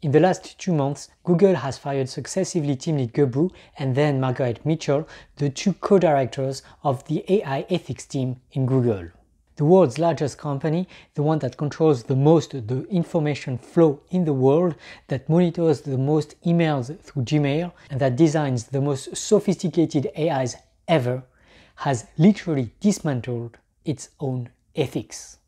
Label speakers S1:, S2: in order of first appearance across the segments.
S1: In the last two months, Google has fired successively team lead Gebru and then Margaret Mitchell, the two co-directors of the AI ethics team in Google. The world's largest company, the one that controls the most the information flow in the world, that monitors the most emails through Gmail, and that designs the most sophisticated AIs ever, has literally dismantled its own ethics.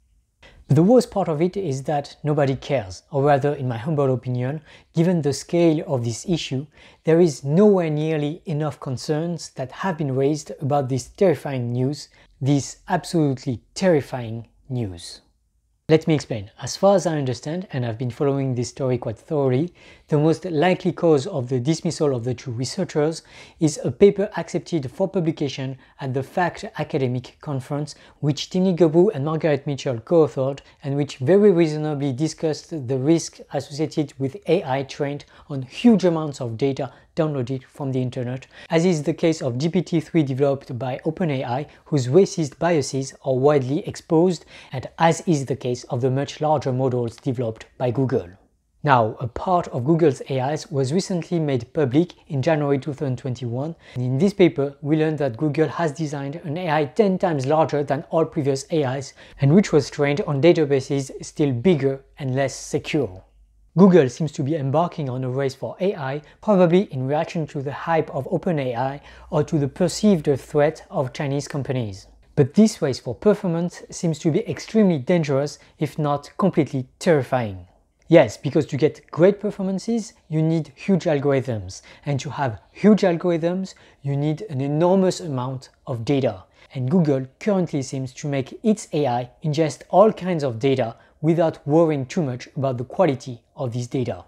S1: The worst part of it is that nobody cares, or rather, in my humble opinion, given the scale of this issue, there is nowhere nearly enough concerns that have been raised about this terrifying news, this absolutely terrifying news. Let me explain. As far as I understand, and I've been following this story quite thoroughly, the most likely cause of the dismissal of the two researchers is a paper accepted for publication at the FACT Academic Conference, which Tini Gabu and Margaret Mitchell co-authored, and which very reasonably discussed the risk associated with AI trained on huge amounts of data downloaded from the internet, as is the case of GPT-3 developed by OpenAI, whose racist biases are widely exposed, and as is the case of the much larger models developed by Google. Now, a part of Google's AIs was recently made public in January 2021, and in this paper we learned that Google has designed an AI 10 times larger than all previous AIs and which was trained on databases still bigger and less secure. Google seems to be embarking on a race for AI, probably in reaction to the hype of OpenAI or to the perceived threat of Chinese companies. But this race for performance seems to be extremely dangerous, if not completely terrifying. Yes, because to get great performances, you need huge algorithms. And to have huge algorithms, you need an enormous amount of data. And Google currently seems to make its AI ingest all kinds of data without worrying too much about the quality of this data.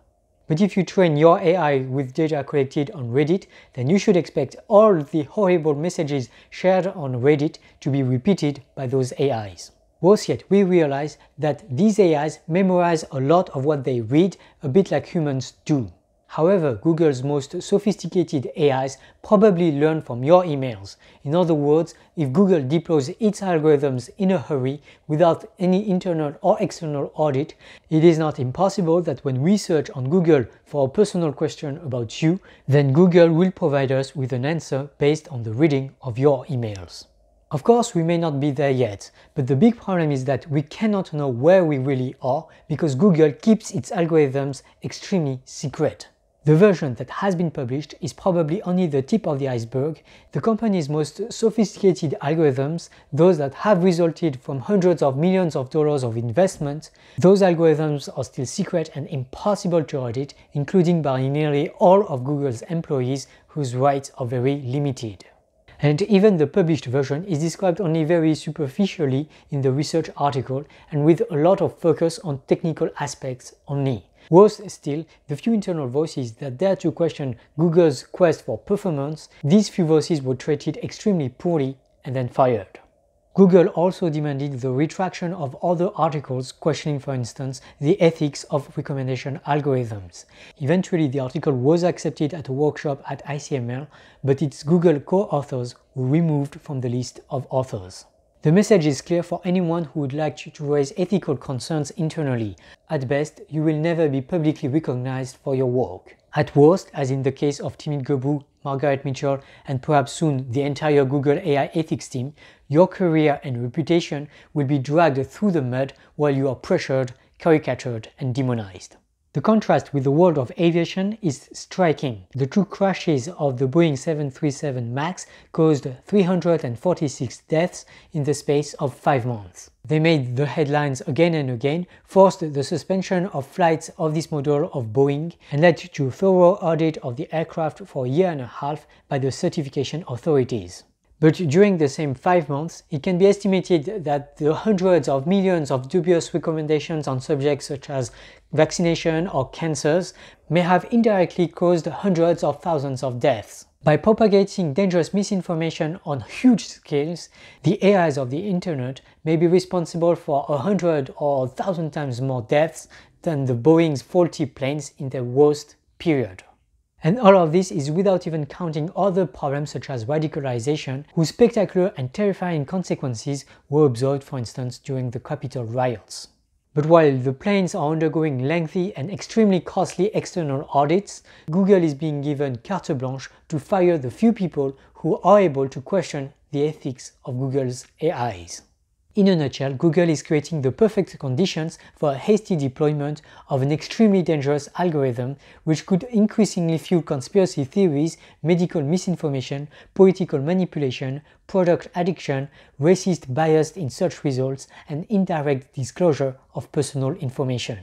S1: But if you train your AI with data collected on Reddit, then you should expect all the horrible messages shared on Reddit to be repeated by those AIs. Worse yet, we realize that these AIs memorize a lot of what they read, a bit like humans do. However, Google's most sophisticated AIs probably learn from your emails. In other words, if Google deploys its algorithms in a hurry without any internal or external audit, it is not impossible that when we search on Google for a personal question about you, then Google will provide us with an answer based on the reading of your emails. Of course, we may not be there yet, but the big problem is that we cannot know where we really are because Google keeps its algorithms extremely secret. The version that has been published is probably only the tip of the iceberg. The company's most sophisticated algorithms, those that have resulted from hundreds of millions of dollars of investment, those algorithms are still secret and impossible to audit, including by nearly all of Google's employees whose rights are very limited. And even the published version is described only very superficially in the research article and with a lot of focus on technical aspects only. Worse still, the few internal voices that dared to question Google's quest for performance, these few voices were treated extremely poorly and then fired. Google also demanded the retraction of other articles questioning, for instance, the ethics of recommendation algorithms. Eventually, the article was accepted at a workshop at ICML, but its Google co-authors were removed from the list of authors. The message is clear for anyone who would like to raise ethical concerns internally. At best, you will never be publicly recognized for your work. At worst, as in the case of Timid Gebru, Margaret Mitchell, and perhaps soon the entire Google AI ethics team, your career and reputation will be dragged through the mud while you are pressured, caricatured, and demonized. The contrast with the world of aviation is striking. The two crashes of the Boeing 737 MAX caused 346 deaths in the space of five months. They made the headlines again and again, forced the suspension of flights of this model of Boeing, and led to a thorough audit of the aircraft for a year and a half by the certification authorities. But during the same five months, it can be estimated that the hundreds of millions of dubious recommendations on subjects such as vaccination or cancers may have indirectly caused hundreds of thousands of deaths. By propagating dangerous misinformation on huge scales, the AIs of the internet may be responsible for a hundred or a thousand times more deaths than the Boeing's faulty planes in their worst period. And all of this is without even counting other problems such as radicalization, whose spectacular and terrifying consequences were observed, for instance, during the Capitol riots. But while the planes are undergoing lengthy and extremely costly external audits, Google is being given carte blanche to fire the few people who are able to question the ethics of Google's AIs. In a nutshell, Google is creating the perfect conditions for a hasty deployment of an extremely dangerous algorithm which could increasingly fuel conspiracy theories, medical misinformation, political manipulation, product addiction, racist bias in search results, and indirect disclosure of personal information.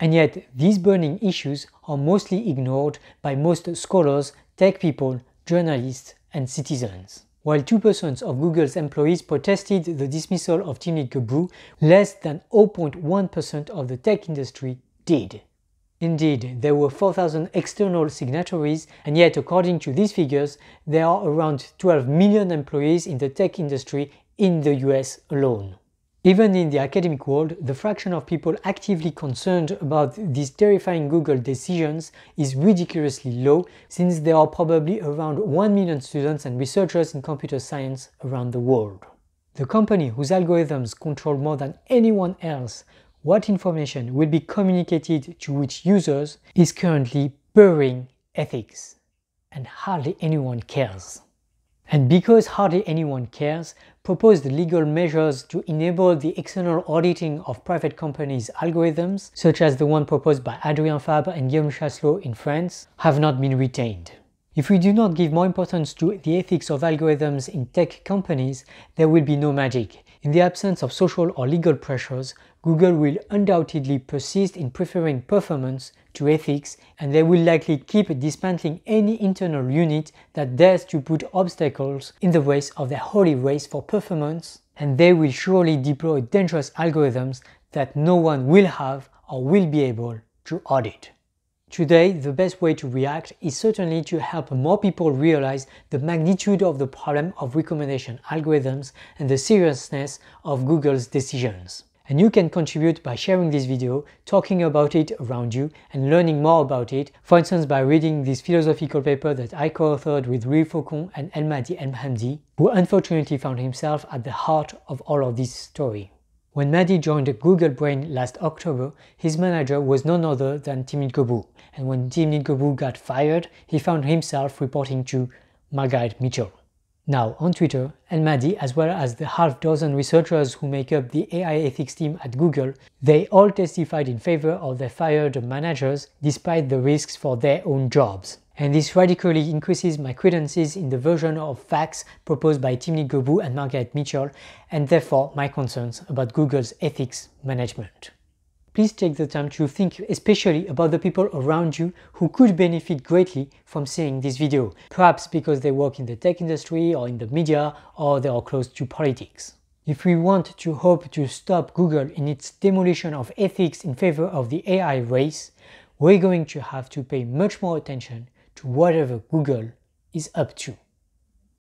S1: And yet, these burning issues are mostly ignored by most scholars, tech people, journalists, and citizens. While 2% of Google's employees protested the dismissal of Tim gebru less than 0.1% of the tech industry did. Indeed, there were 4,000 external signatories, and yet according to these figures, there are around 12 million employees in the tech industry in the US alone. Even in the academic world, the fraction of people actively concerned about these terrifying Google decisions is ridiculously low since there are probably around 1 million students and researchers in computer science around the world. The company whose algorithms control more than anyone else what information will be communicated to which users is currently burying ethics and hardly anyone cares. And because hardly anyone cares, proposed legal measures to enable the external auditing of private companies' algorithms, such as the one proposed by Adrien Fabre and Guillaume Chasselot in France, have not been retained. If we do not give more importance to the ethics of algorithms in tech companies, there will be no magic. In the absence of social or legal pressures, Google will undoubtedly persist in preferring performance to ethics and they will likely keep dismantling any internal unit that dares to put obstacles in the race of their holy race for performance and they will surely deploy dangerous algorithms that no one will have or will be able to audit. Today, the best way to react is certainly to help more people realize the magnitude of the problem of recommendation algorithms and the seriousness of Google's decisions. And you can contribute by sharing this video, talking about it around you, and learning more about it, for instance by reading this philosophical paper that I co-authored with Rui Faucon and Elmadi Elmhamdi, who unfortunately found himself at the heart of all of this story. When Mahdi joined Google Brain last October, his manager was none other than Timnit Gobu, and when Timnit Gobu got fired, he found himself reporting to Margaret Mitchell. Now, on Twitter, El as well as the half dozen researchers who make up the AI ethics team at Google, they all testified in favor of their fired managers despite the risks for their own jobs. And this radically increases my credences in the version of facts proposed by Timnit Gobu and Margaret Mitchell, and therefore my concerns about Google's ethics management. Please take the time to think especially about the people around you who could benefit greatly from seeing this video, perhaps because they work in the tech industry or in the media or they are close to politics. If we want to hope to stop Google in its demolition of ethics in favor of the AI race, we're going to have to pay much more attention to whatever Google is up to.